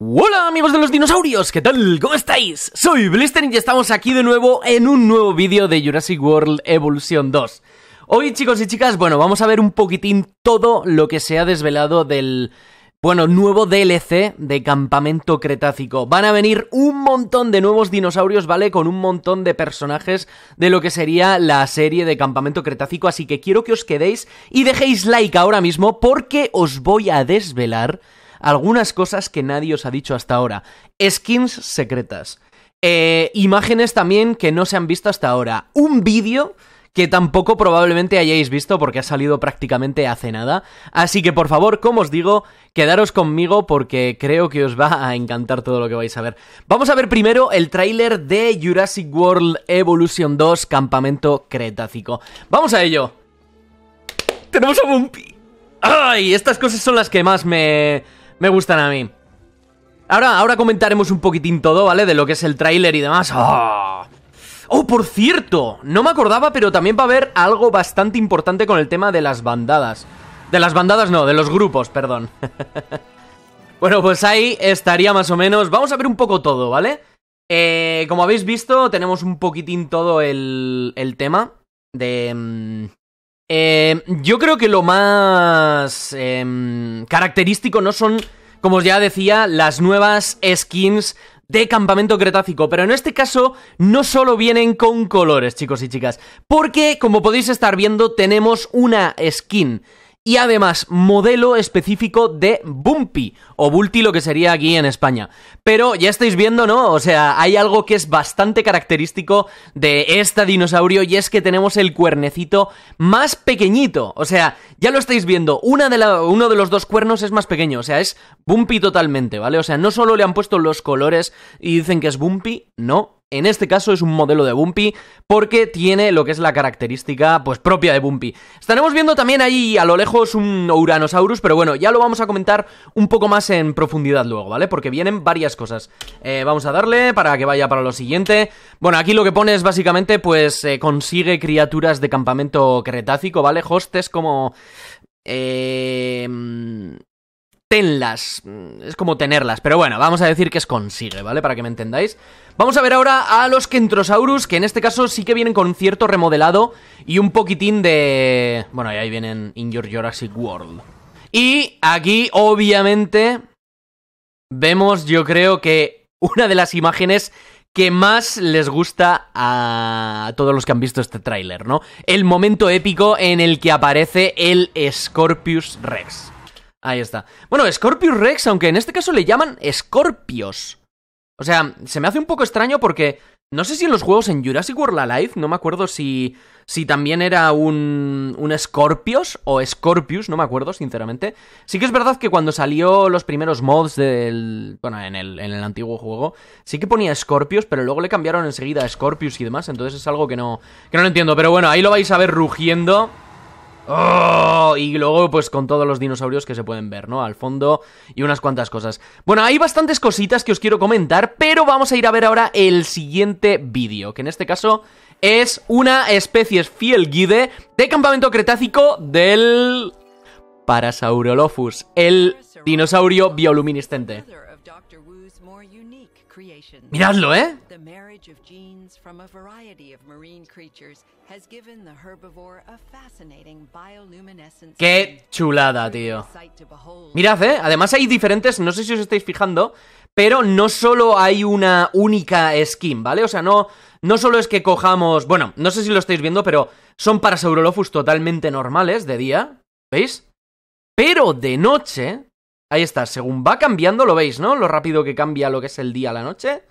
Hola amigos de los dinosaurios, ¿qué tal? ¿Cómo estáis? Soy Blister y estamos aquí de nuevo en un nuevo vídeo de Jurassic World Evolution 2. Hoy chicos y chicas, bueno, vamos a ver un poquitín todo lo que se ha desvelado del, bueno, nuevo DLC de Campamento Cretácico. Van a venir un montón de nuevos dinosaurios, ¿vale? Con un montón de personajes de lo que sería la serie de Campamento Cretácico. Así que quiero que os quedéis y dejéis like ahora mismo porque os voy a desvelar algunas cosas que nadie os ha dicho hasta ahora. Skins secretas. Eh, imágenes también que no se han visto hasta ahora. Un vídeo que tampoco probablemente hayáis visto porque ha salido prácticamente hace nada. Así que por favor, como os digo, quedaros conmigo porque creo que os va a encantar todo lo que vais a ver. Vamos a ver primero el tráiler de Jurassic World Evolution 2 Campamento Cretácico. Vamos a ello. Tenemos a Bumpy. ¡Ay! Estas cosas son las que más me me gustan a mí. Ahora, ahora comentaremos un poquitín todo, ¿vale? De lo que es el tráiler y demás. ¡Oh! ¡Oh! por cierto! No me acordaba, pero también va a haber algo bastante importante con el tema de las bandadas. De las bandadas no, de los grupos, perdón. bueno, pues ahí estaría más o menos. Vamos a ver un poco todo, ¿vale? Eh, como habéis visto, tenemos un poquitín todo el, el tema de... Mm, Em, yo creo que lo más em, característico no son, como ya decía, las nuevas skins de Campamento Cretácico, pero en este caso no solo vienen con colores, chicos y chicas, porque como podéis estar viendo tenemos una skin y además modelo específico de Bumpy o Bulti lo que sería aquí en España. Pero ya estáis viendo, ¿no? O sea, hay algo que es bastante característico de este dinosaurio y es que tenemos el cuernecito más pequeñito. O sea, ya lo estáis viendo, una de uno de los dos cuernos es más pequeño, o sea, es Bumpy totalmente, ¿vale? O sea, no solo le han puesto los colores y dicen que es Bumpy, no, en este caso es un modelo de Bumpy porque tiene lo que es la característica pues propia de Bumpy. Estaremos viendo también ahí a lo lejos un Uranosaurus, pero bueno, ya lo vamos a comentar un poco más en profundidad luego, ¿vale? Porque vienen varias cosas. Eh, vamos a darle para que vaya para lo siguiente. Bueno, aquí lo que pone es básicamente pues eh, consigue criaturas de campamento cretácico, ¿vale? Hostes como... Eh, tenlas. Mm, es como tenerlas, pero bueno, vamos a decir que es consigue, ¿vale? Para que me entendáis. Vamos a ver ahora a los Kentrosaurus, que en este caso sí que vienen con cierto remodelado y un poquitín de... Bueno, ahí vienen In Your Jurassic World. Y aquí, obviamente, vemos, yo creo que una de las imágenes que más les gusta a todos los que han visto este tráiler, ¿no? El momento épico en el que aparece el Scorpius Rex. Ahí está. Bueno, Scorpius Rex, aunque en este caso le llaman Scorpios. O sea, se me hace un poco extraño porque no sé si en los juegos en Jurassic World Alive, no me acuerdo si, si también era un, un Scorpios o Scorpius, no me acuerdo, sinceramente. Sí que es verdad que cuando salió los primeros mods del. Bueno, en el, en el antiguo juego, sí que ponía Scorpius, pero luego le cambiaron enseguida a Scorpius y demás, entonces es algo que no, que no lo entiendo. Pero bueno, ahí lo vais a ver rugiendo. ¡Oh! y luego pues con todos los dinosaurios que se pueden ver, ¿no? Al fondo y unas cuantas cosas. Bueno, hay bastantes cositas que os quiero comentar, pero vamos a ir a ver ahora el siguiente vídeo, que en este caso es una especie fiel guide de campamento cretácico del Parasaurolophus, el dinosaurio bioluminiscente. Miradlo, ¿eh? Qué chulada, tío. Mirad, ¿eh? Además hay diferentes, no sé si os estáis fijando, pero no solo hay una única skin, ¿vale? O sea, no, no solo es que cojamos... Bueno, no sé si lo estáis viendo, pero son para totalmente normales de día, ¿veis? Pero de noche Ahí está, según va cambiando, lo veis, ¿no? Lo rápido que cambia lo que es el día a la noche.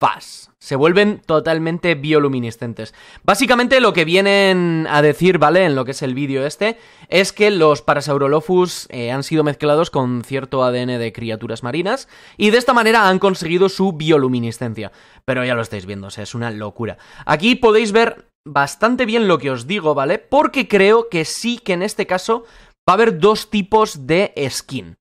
¡Pas! Se vuelven totalmente bioluminiscentes. Básicamente lo que vienen a decir, ¿vale? En lo que es el vídeo este, es que los Parasaurolophus eh, han sido mezclados con cierto ADN de criaturas marinas y de esta manera han conseguido su bioluminiscencia. Pero ya lo estáis viendo, o sea, es una locura. Aquí podéis ver bastante bien lo que os digo, ¿vale? Porque creo que sí que en este caso va a haber dos tipos de skin.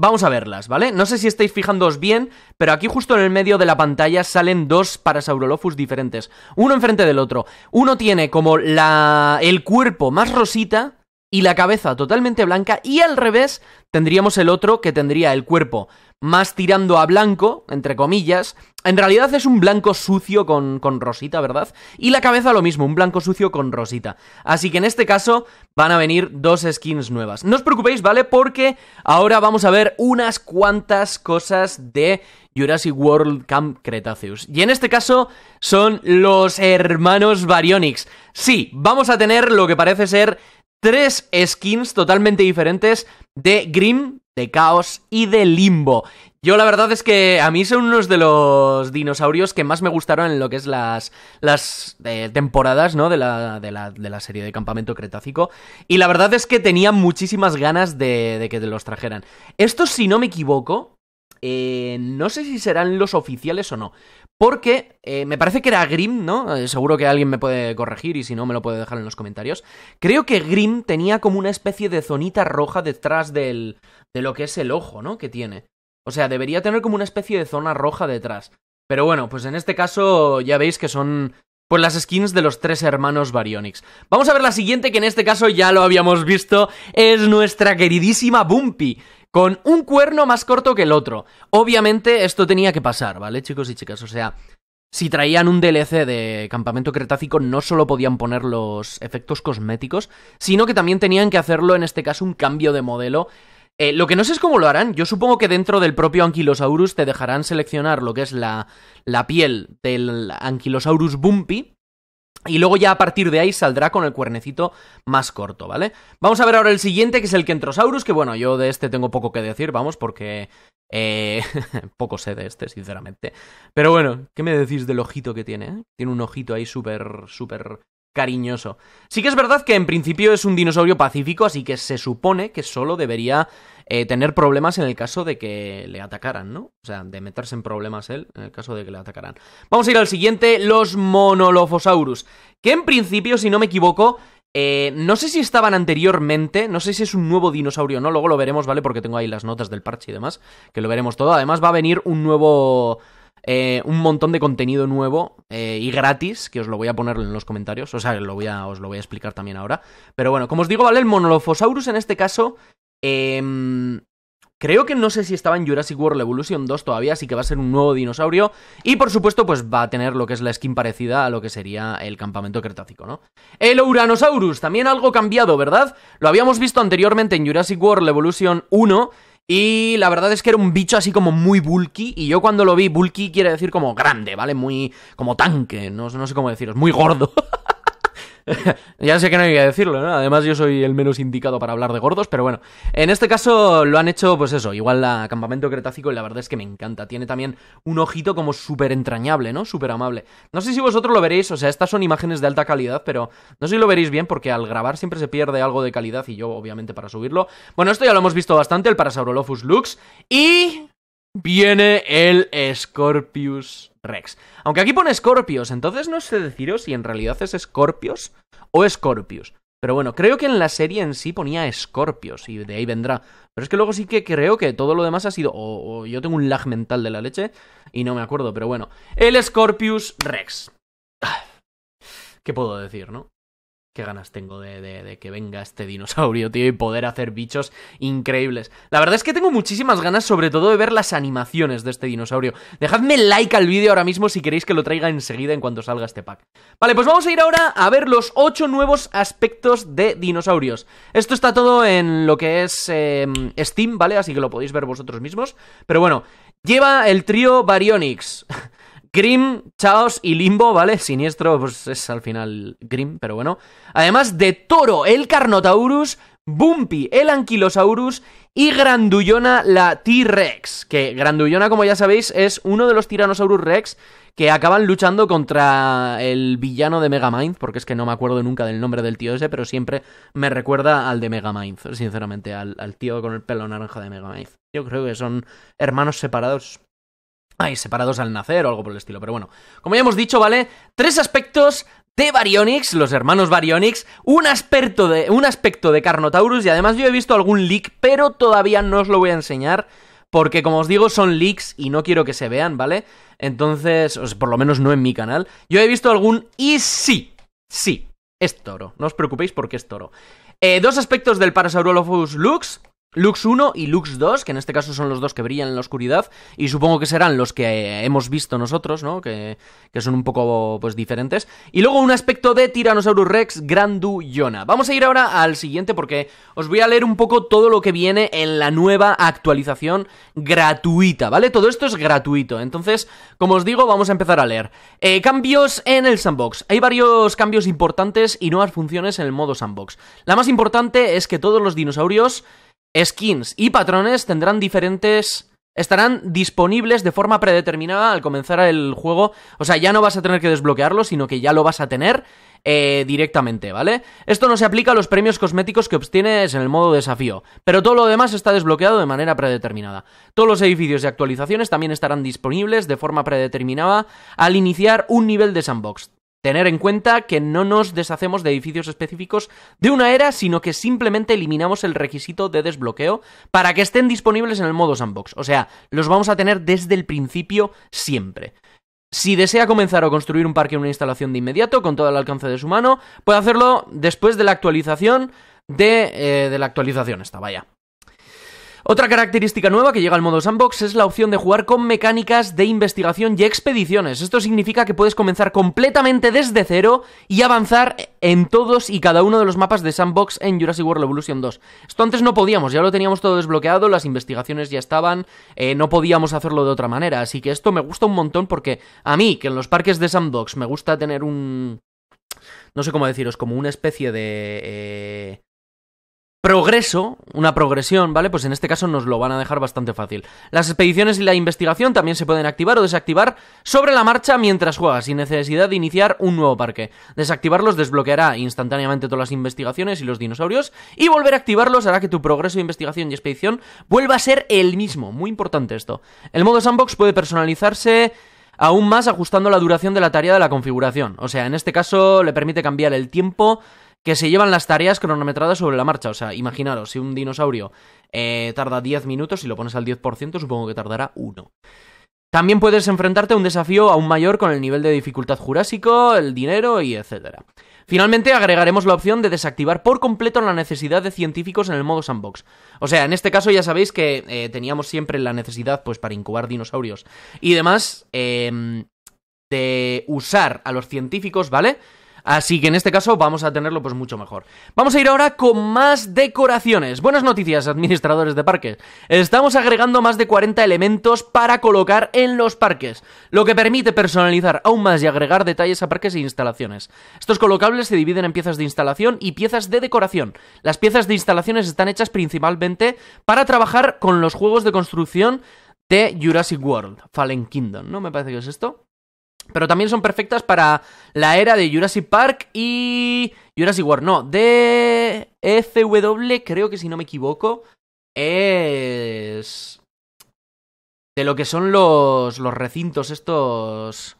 Vamos a verlas, ¿vale? No sé si estáis fijándoos bien, pero aquí justo en el medio de la pantalla salen dos Parasaurolophus diferentes, uno enfrente del otro. Uno tiene como la... el cuerpo más rosita y la cabeza totalmente blanca, y al revés tendríamos el otro que tendría el cuerpo más tirando a blanco, entre comillas. En realidad es un blanco sucio con, con, rosita, ¿verdad? Y la cabeza lo mismo, un blanco sucio con rosita. Así que en este caso van a venir dos skins nuevas. No os preocupéis, ¿vale? Porque ahora vamos a ver unas cuantas cosas de Jurassic World Camp Cretaceous. Y en este caso son los hermanos Baryonyx. Sí, vamos a tener lo que parece ser tres skins totalmente diferentes de Grim de caos y de limbo. Yo la verdad es que a mí son unos de los dinosaurios que más me gustaron en lo que es las, las eh, temporadas, ¿no? De la, de la, serie de Campamento Cretácico. Y la verdad es que tenía muchísimas ganas de, que los trajeran. Estos, si no me equivoco, eh, no sé si serán los oficiales o no. Porque eh, me parece que era Grim, ¿no? Eh, seguro que alguien me puede corregir y si no me lo puede dejar en los comentarios. Creo que Grim tenía como una especie de zonita roja detrás del, de lo que es el ojo, ¿no? Que tiene. O sea, debería tener como una especie de zona roja detrás. Pero bueno, pues en este caso ya veis que son pues las skins de los tres hermanos Baryonyx. Vamos a ver la siguiente que en este caso ya lo habíamos visto, es nuestra queridísima Bumpy con un cuerno más corto que el otro. Obviamente esto tenía que pasar, ¿vale, chicos y chicas? O sea, si traían un DLC de Campamento Cretácico no solo podían poner los efectos cosméticos, sino que también tenían que hacerlo, en este caso, un cambio de modelo. Eh, lo que no sé es cómo lo harán. Yo supongo que dentro del propio Ankylosaurus te dejarán seleccionar lo que es la, la piel del Ankylosaurus Bumpy, y luego ya a partir de ahí saldrá con el cuernecito más corto, ¿vale? Vamos a ver ahora el siguiente, que es el Kentrosaurus, que bueno, yo de este tengo poco que decir, vamos, porque... Eh, poco sé de este, sinceramente. Pero bueno, ¿qué me decís del ojito que tiene? Eh? Tiene un ojito ahí súper, súper cariñoso. Sí que es verdad que en principio es un dinosaurio pacífico, así que se supone que solo debería eh, tener problemas en el caso de que le atacaran, ¿no? O sea, de meterse en problemas él en el caso de que le atacaran. Vamos a ir al siguiente, los Monolophosaurus, que en principio, si no me equivoco, eh, no sé si estaban anteriormente, no sé si es un nuevo dinosaurio o no, luego lo veremos, ¿vale? Porque tengo ahí las notas del parche y demás, que lo veremos todo. Además va a venir un nuevo eh, un montón de contenido nuevo eh, y gratis, que os lo voy a poner en los comentarios, o sea, os lo voy a explicar también ahora. Pero bueno, como os digo, ¿vale? El Monolophosaurus en este caso... Em, creo que no sé si estaba en Jurassic World Evolution 2 todavía, así que va a ser un nuevo dinosaurio. Y por supuesto, pues va a tener lo que es la skin parecida a lo que sería el campamento Cretácico, ¿no? El Uranosaurus, también algo cambiado, ¿verdad? Lo habíamos visto anteriormente en Jurassic World Evolution 1. Y la verdad es que era un bicho así como muy bulky. Y yo cuando lo vi, bulky quiere decir como grande, ¿vale? Muy. como tanque, no, no sé cómo deciros, muy gordo. ya sé que no iba a decirlo, ¿no? Además yo soy el menos indicado para hablar de gordos, pero bueno. En este caso lo han hecho, pues eso, igual a Campamento Cretácico y la verdad es que me encanta. Tiene también un ojito como súper entrañable, ¿no? Súper amable. No sé si vosotros lo veréis, o sea, estas son imágenes de alta calidad, pero no sé si lo veréis bien porque al grabar siempre se pierde algo de calidad y yo obviamente para subirlo. Bueno, esto ya lo hemos visto bastante, el Parasaurolophus Lux y viene el Scorpius Rex. Aunque aquí pone Scorpius, entonces no sé deciros si en realidad es Scorpius o Scorpius. Pero bueno, creo que en la serie en sí ponía Scorpius y de ahí vendrá. Pero es que luego sí que creo que todo lo demás ha sido. O, yo tengo un lag mental de la leche y no me acuerdo, pero bueno. El Scorpius Rex. Ah, ¿Qué puedo decir, no? Qué ganas tengo de, que venga este dinosaurio, tío, y poder hacer bichos increíbles. La verdad es que tengo muchísimas ganas, sobre todo, de ver las animaciones de este dinosaurio. Dejadme like al vídeo ahora mismo si queréis que lo traiga enseguida en cuanto salga este pack. Vale, pues vamos a ir ahora a ver los 8 nuevos aspectos de dinosaurios. Esto está todo en lo que es em, Steam, ¿vale? Así que lo podéis ver vosotros mismos. Pero bueno, lleva el trío Baryonyx. Grim, Chaos y Limbo, ¿vale? Siniestro, pues es al final Grim, pero bueno. Además de Toro, el Carnotaurus, Bumpy, el Anquilosaurus y Grandullona, la T-Rex. Que Grandullona, como ya sabéis, es uno de los Tyrannosaurus Rex que acaban luchando contra el villano de Megamind, porque es que no me acuerdo nunca del nombre del tío ese, pero siempre me recuerda al de Megamind, sinceramente, al, al tío con el pelo naranja de Megamind. Yo creo que son hermanos separados, Ay, separados al nacer o algo por el estilo, pero bueno. Como ya hemos dicho, ¿vale? Tres aspectos de Baryonyx, los hermanos Baryonyx, un aspecto de, un aspecto de Carnotaurus y además yo he visto algún leak, pero todavía no os lo voy a enseñar porque como os digo son leaks y no quiero que se vean, ¿vale? Entonces, por lo menos no en mi canal. Yo he visto algún y sí, sí, es toro. No os preocupéis porque es toro. Eh, dos aspectos del Parasaurolophus Lux, Lux 1 y Lux 2, que en este caso son los dos que brillan en la oscuridad, y supongo que serán los que eh, hemos visto nosotros, ¿no? Que, son un poco, pues, diferentes. Y luego un aspecto de Tyrannosaurus Rex Grandu Vamos a ir ahora al siguiente porque os voy a leer un poco todo lo que viene en la nueva actualización gratuita, ¿vale? Todo esto es gratuito, entonces, como os digo, vamos a empezar a leer. Eh, cambios en el sandbox. Hay varios cambios importantes y nuevas funciones en el modo sandbox. La más importante es que todos los dinosaurios skins y patrones tendrán diferentes estarán disponibles de forma predeterminada al comenzar el juego. O sea, ya no vas a tener que desbloquearlo, sino que ya lo vas a tener eh, directamente, ¿vale? Esto no se aplica a los premios cosméticos que obtienes en el modo desafío, pero todo lo demás está desbloqueado de manera predeterminada. Todos los edificios y actualizaciones también estarán disponibles de forma predeterminada al iniciar un nivel de sandbox. Tener en cuenta que no nos deshacemos de edificios específicos de una era, sino que simplemente eliminamos el requisito de desbloqueo para que estén disponibles en el modo sandbox. O sea, los vamos a tener desde el principio siempre. Si desea comenzar o construir un parque o una instalación de inmediato, con todo el alcance de su mano, puede hacerlo después de la actualización de, eh, de la actualización esta, vaya. Otra característica nueva que llega al modo sandbox es la opción de jugar con mecánicas de investigación y expediciones. Esto significa que puedes comenzar completamente desde cero y avanzar en todos y cada uno de los mapas de sandbox en Jurassic World Evolution 2. Esto antes no podíamos, ya lo teníamos todo desbloqueado, las investigaciones ya estaban, eh, no podíamos hacerlo de otra manera. Así que esto me gusta un montón porque a mí, que en los parques de sandbox me gusta tener un... No sé cómo deciros, como una especie de... Eh, progreso, una progresión, ¿vale? Pues en este caso nos lo van a dejar bastante fácil. Las expediciones y la investigación también se pueden activar o desactivar sobre la marcha mientras juegas, sin necesidad de iniciar un nuevo parque. Desactivarlos desbloqueará instantáneamente todas las investigaciones y los dinosaurios, y volver a activarlos hará que tu progreso de investigación y expedición vuelva a ser el mismo. Muy importante esto. El modo sandbox puede personalizarse aún más ajustando la duración de la tarea de la configuración. O sea, en este caso le permite cambiar el tiempo que se llevan las tareas cronometradas sobre la marcha. O sea, imaginaros, si un dinosaurio eh, tarda 10 minutos y lo pones al 10%, supongo que tardará 1. También puedes enfrentarte a un desafío aún mayor con el nivel de dificultad jurásico, el dinero y etc. Finalmente agregaremos la opción de desactivar por completo la necesidad de científicos en el modo sandbox. O sea, en este caso ya sabéis que eh, teníamos siempre la necesidad, pues para incubar dinosaurios y demás, eh, de usar a los científicos, ¿vale? Así que en este caso vamos a tenerlo pues mucho mejor. Vamos a ir ahora con más decoraciones. Buenas noticias, administradores de parques. Estamos agregando más de 40 elementos para colocar en los parques, lo que permite personalizar aún más y agregar detalles a parques e instalaciones. Estos colocables se dividen en piezas de instalación y piezas de decoración. Las piezas de instalaciones están hechas principalmente para trabajar con los juegos de construcción de Jurassic World, Fallen Kingdom, ¿no? Me parece que es esto. Pero también son perfectas para la era de Jurassic Park y Jurassic World. No, de FW, e creo que si no me equivoco, es... De lo que son los, los recintos estos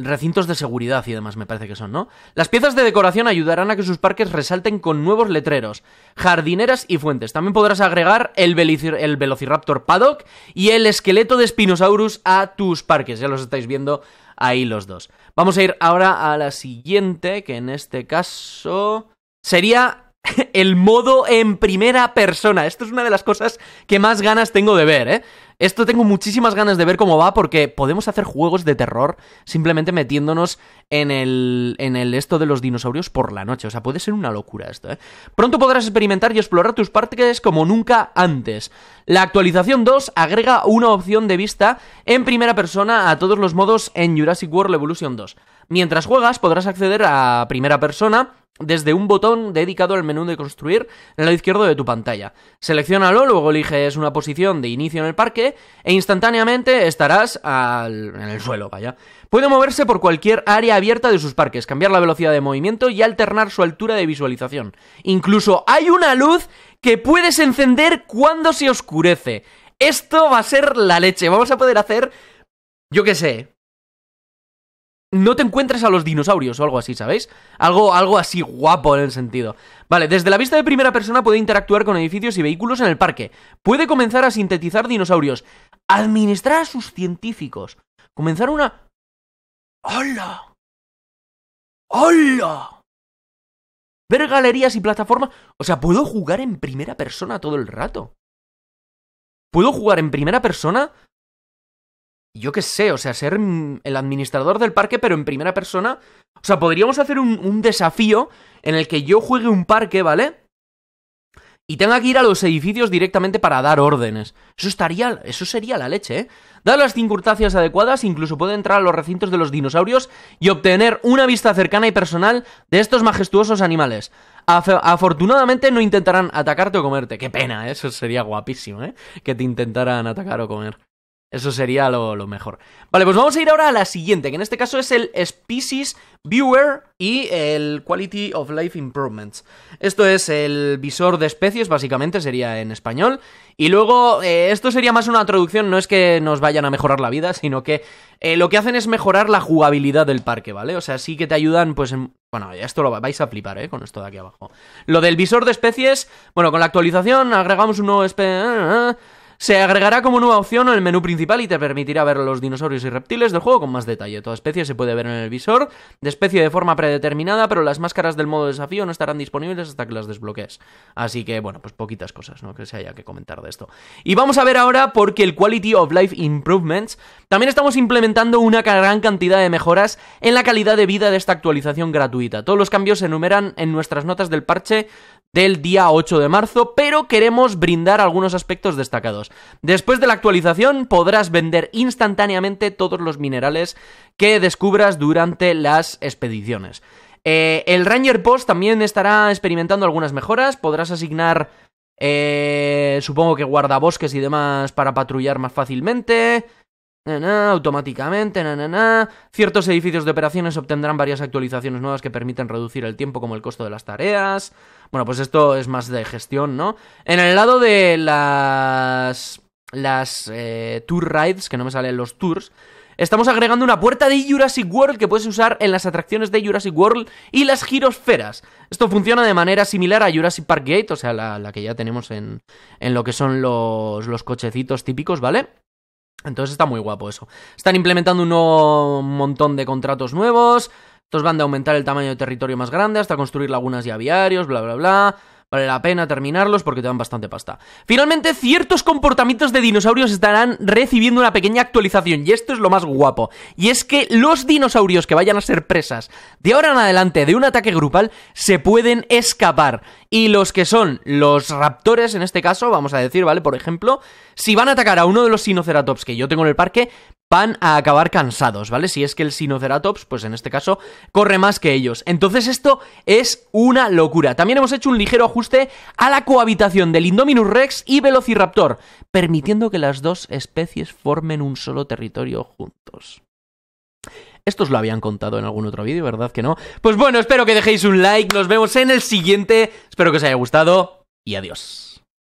recintos de seguridad y demás, me parece que son, ¿no? Las piezas de decoración ayudarán a que sus parques resalten con nuevos letreros, jardineras y fuentes. También podrás agregar el, el Velociraptor Paddock y el esqueleto de Spinosaurus a tus parques. Ya los estáis viendo ahí los dos. Vamos a ir ahora a la siguiente, que en este caso sería el modo en primera persona. Esto es una de las cosas que más ganas tengo de ver, ¿eh? Esto tengo muchísimas ganas de ver cómo va porque podemos hacer juegos de terror simplemente metiéndonos en el, en el esto de los dinosaurios por la noche. O sea, puede ser una locura esto, ¿eh? Pronto podrás experimentar y explorar tus parques como nunca antes. La actualización 2 agrega una opción de vista en primera persona a todos los modos en Jurassic World Evolution 2. Mientras juegas podrás acceder a primera persona desde un botón dedicado al menú de construir en el lado izquierdo de tu pantalla. Seleccionalo, luego eliges una posición de inicio en el parque e instantáneamente estarás al... en el suelo, vaya. Puede moverse por cualquier área abierta de sus parques, cambiar la velocidad de movimiento y alternar su altura de visualización. Incluso hay una luz que puedes encender cuando se oscurece. Esto va a ser la leche. Vamos a poder hacer, yo qué sé, no te encuentres a los dinosaurios o algo así, ¿sabéis? Algo, algo así guapo en el sentido. Vale, desde la vista de primera persona puede interactuar con edificios y vehículos en el parque. Puede comenzar a sintetizar dinosaurios. Administrar a sus científicos. Comenzar una... ¡Hola! ¡Hola! Ver galerías y plataformas. O sea, puedo jugar en primera persona todo el rato. Puedo jugar en primera persona yo qué sé, o sea, ser mm, el administrador del parque, pero en primera persona. O sea, podríamos hacer un, desafío en el que yo juegue un parque, ¿vale? Y tenga que ir a los edificios directamente para dar órdenes. Eso estaría. Eso sería la leche, ¿eh? Dar las circunstancias adecuadas, incluso puede entrar a los recintos de los dinosaurios y obtener una vista cercana y personal de estos majestuosos animales. afortunadamente no intentarán atacarte o comerte. Qué pena, ¿eh? eso sería guapísimo, ¿eh? Que te intentaran atacar o comer. Eso sería lo, mejor. Vale, pues vamos a ir ahora a la siguiente, que en este caso es el Species Viewer y el Quality of Life Improvements. Esto es el visor de especies, básicamente sería en español. Y luego, eh, esto sería más una traducción, no es que nos vayan a mejorar la vida, sino que eh, lo que hacen es mejorar la jugabilidad del parque, ¿vale? O sea, sí que te ayudan, pues, en... Bueno, esto lo vais a flipar, ¿eh? Con esto de aquí abajo. Lo del visor de especies, bueno, con la actualización agregamos un nuevo... Eh, se agregará como nueva opción en el menú principal y te permitirá ver los dinosaurios y reptiles del juego con más detalle. Toda especie se puede ver en el visor de especie de forma predeterminada, pero las máscaras del modo desafío no estarán disponibles hasta que las desbloquees. Así que, bueno, pues poquitas cosas, ¿no? Que se haya que comentar de esto. Y vamos a ver ahora porque el Quality of Life Improvements también estamos implementando una gran cantidad de mejoras en la calidad de vida de esta actualización gratuita. Todos los cambios se enumeran en nuestras notas del parche del día 8 de marzo, pero queremos brindar algunos aspectos destacados. Después de la actualización podrás vender instantáneamente todos los minerales que descubras durante las expediciones. Eh, el Ranger Post también estará experimentando algunas mejoras, podrás asignar eh, supongo que guardabosques y demás para patrullar más fácilmente. Na, na, automáticamente, na, Ciertos edificios de operaciones obtendrán varias actualizaciones nuevas que permiten reducir el tiempo como el costo de las tareas. Bueno, pues esto es más de gestión, ¿no? En el lado de las las eh, tour rides, que no me salen los tours, estamos agregando una puerta de Jurassic World que puedes usar en las atracciones de Jurassic World y las girosferas. Esto funciona de manera similar a Jurassic Park Gate, o sea, la, la que ya tenemos en, en lo que son los, los cochecitos típicos, ¿vale? Entonces está muy guapo eso. Están implementando un montón de contratos nuevos. Estos van de aumentar el tamaño de territorio más grande hasta construir lagunas y aviarios, bla, bla, bla. Vale la pena terminarlos porque te dan bastante pasta. Finalmente, ciertos comportamientos de dinosaurios estarán recibiendo una pequeña actualización y esto es lo más guapo. Y es que los dinosaurios que vayan a ser presas de ahora en adelante de un ataque grupal se pueden escapar. Y los que son los raptores, en este caso, vamos a decir, ¿vale? Por ejemplo, si van a atacar a uno de los sinoceratops que yo tengo en el parque, van a acabar cansados, ¿vale? Si es que el Sinoceratops, pues en este caso, corre más que ellos. Entonces esto es una locura. También hemos hecho un ligero ajuste a la cohabitación del Indominus Rex y Velociraptor, permitiendo que las dos especies formen un solo territorio juntos. Estos lo habían contado en algún otro vídeo, ¿verdad que no? Pues bueno, espero que dejéis un like, nos vemos en el siguiente, espero que os haya gustado y adiós.